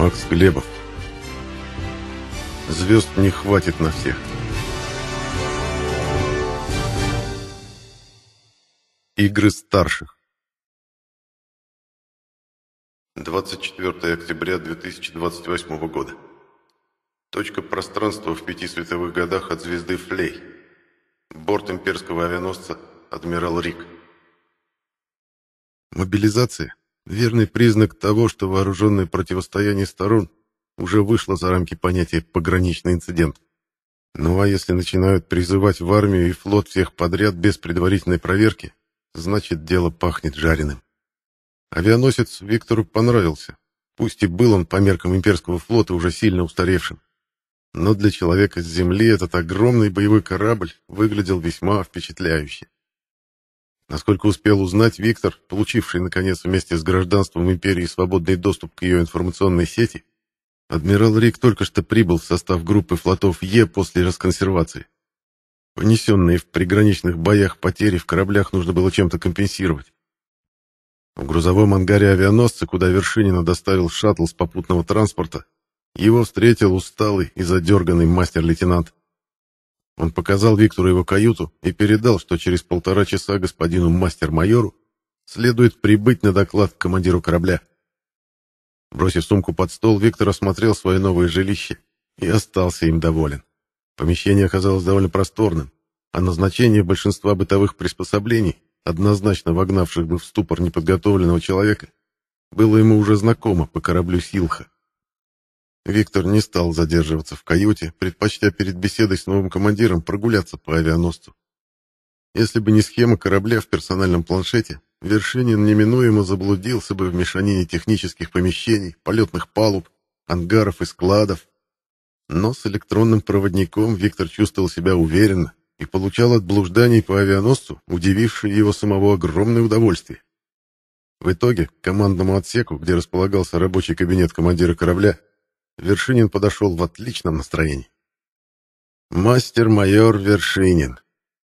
Макс Глебов. Звезд не хватит на всех. Игры старших. 24 октября 2028 года. Точка пространства в пяти световых годах от звезды Флей. Борт имперского авианосца «Адмирал Рик». Мобилизация. Верный признак того, что вооруженное противостояние сторон уже вышло за рамки понятия «пограничный инцидент». Ну а если начинают призывать в армию и флот всех подряд без предварительной проверки, значит дело пахнет жареным. Авианосец Виктору понравился, пусть и был он по меркам имперского флота уже сильно устаревшим. Но для человека с Земли этот огромный боевой корабль выглядел весьма впечатляюще. Насколько успел узнать, Виктор, получивший, наконец, вместе с гражданством империи свободный доступ к ее информационной сети, адмирал Рик только что прибыл в состав группы флотов Е после расконсервации. Понесенные в приграничных боях потери в кораблях нужно было чем-то компенсировать. В грузовом ангаре авианосца, куда Вершинина доставил шаттл с попутного транспорта, его встретил усталый и задерганный мастер-лейтенант. Он показал Виктору его каюту и передал, что через полтора часа господину мастер-майору следует прибыть на доклад к командиру корабля. Бросив сумку под стол, Виктор осмотрел свое новое жилище и остался им доволен. Помещение оказалось довольно просторным, а назначение большинства бытовых приспособлений, однозначно вогнавших бы в ступор неподготовленного человека, было ему уже знакомо по кораблю «Силха». Виктор не стал задерживаться в каюте, предпочтя перед беседой с новым командиром прогуляться по авианосцу. Если бы не схема корабля в персональном планшете, Вершинин неминуемо заблудился бы в мешанине технических помещений, полетных палуб, ангаров и складов. Но с электронным проводником Виктор чувствовал себя уверенно и получал от блужданий по авианосцу, удивившее его самого огромное удовольствие. В итоге командному отсеку, где располагался рабочий кабинет командира корабля, Вершинин подошел в отличном настроении. «Мастер-майор Вершинин»,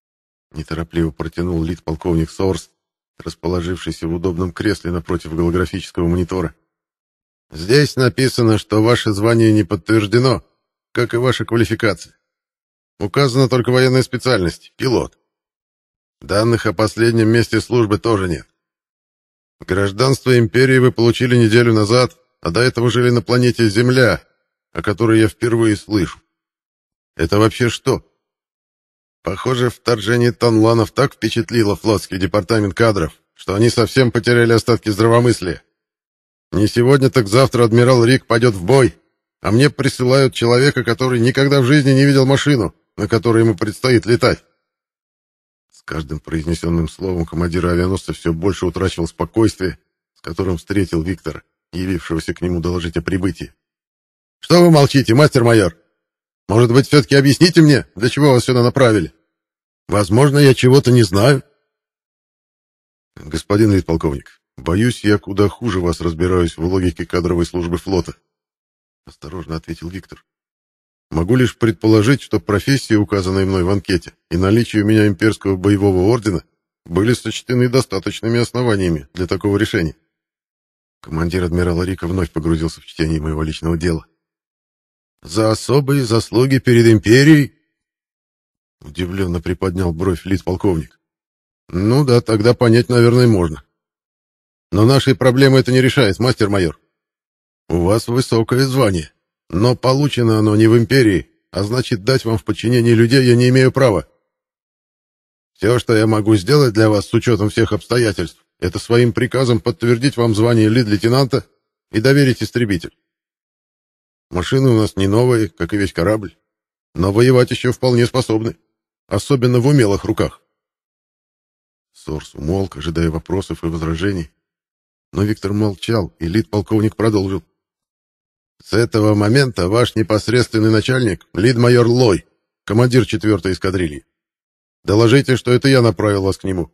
— неторопливо протянул лид-полковник Сорст, расположившийся в удобном кресле напротив голографического монитора. «Здесь написано, что ваше звание не подтверждено, как и ваша квалификация. Указана только военная специальность — пилот. Данных о последнем месте службы тоже нет. Гражданство империи вы получили неделю назад, а до этого жили на планете Земля, о которой я впервые слышу. Это вообще что? Похоже, вторжение Танланов так впечатлило флотский департамент кадров, что они совсем потеряли остатки здравомыслия. Не сегодня, так завтра адмирал Рик пойдет в бой, а мне присылают человека, который никогда в жизни не видел машину, на которой ему предстоит летать. С каждым произнесенным словом командир авианосца все больше утрачивал спокойствие, с которым встретил Виктора явившегося к нему доложить о прибытии. «Что вы молчите, мастер-майор? Может быть, все-таки объясните мне, для чего вас сюда направили? Возможно, я чего-то не знаю». «Господин подполковник, боюсь, я куда хуже вас разбираюсь в логике кадровой службы флота», — осторожно ответил Виктор. «Могу лишь предположить, что профессии, указанные мной в анкете, и наличие у меня имперского боевого ордена были сочтены достаточными основаниями для такого решения. Командир адмирала Рика вновь погрузился в чтение моего личного дела. «За особые заслуги перед империей!» Удивленно приподнял бровь лиц полковник. «Ну да, тогда понять, наверное, можно. Но нашей проблемы это не решает, мастер-майор. У вас высокое звание, но получено оно не в империи, а значит, дать вам в подчинение людей я не имею права. Все, что я могу сделать для вас с учетом всех обстоятельств, это своим приказом подтвердить вам звание лид-лейтенанта и доверить истребитель. Машины у нас не новые, как и весь корабль, но воевать еще вполне способны, особенно в умелых руках. Сорс умолк, ожидая вопросов и возражений. Но Виктор молчал, и лид-полковник продолжил. «С этого момента ваш непосредственный начальник — лид-майор Лой, командир 4-й эскадрильи. Доложите, что это я направил вас к нему.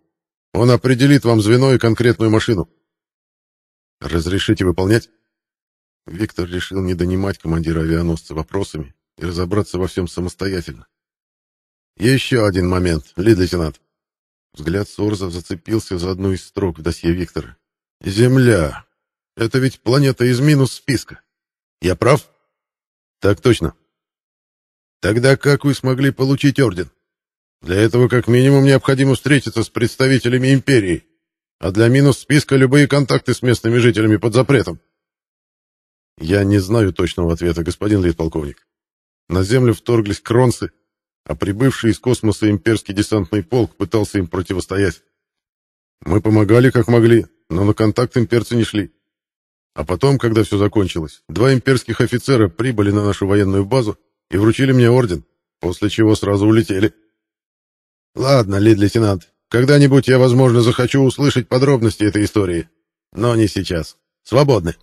Он определит вам звено и конкретную машину. Разрешите выполнять? Виктор решил не донимать командира авианосца вопросами и разобраться во всем самостоятельно. Еще один момент, лид-лейтенант. Взгляд Сорза зацепился за одну из строк в досье Виктора. Земля. Это ведь планета из минус списка. Я прав? Так точно. Тогда как вы смогли получить орден? Для этого как минимум необходимо встретиться с представителями империи, а для минус списка любые контакты с местными жителями под запретом. Я не знаю точного ответа, господин лейтполковник. На землю вторглись кронцы, а прибывший из космоса имперский десантный полк пытался им противостоять. Мы помогали как могли, но на контакт имперцы не шли. А потом, когда все закончилось, два имперских офицера прибыли на нашу военную базу и вручили мне орден, после чего сразу улетели. Ладно, лид-лейтенант, когда-нибудь я, возможно, захочу услышать подробности этой истории, но не сейчас. Свободны.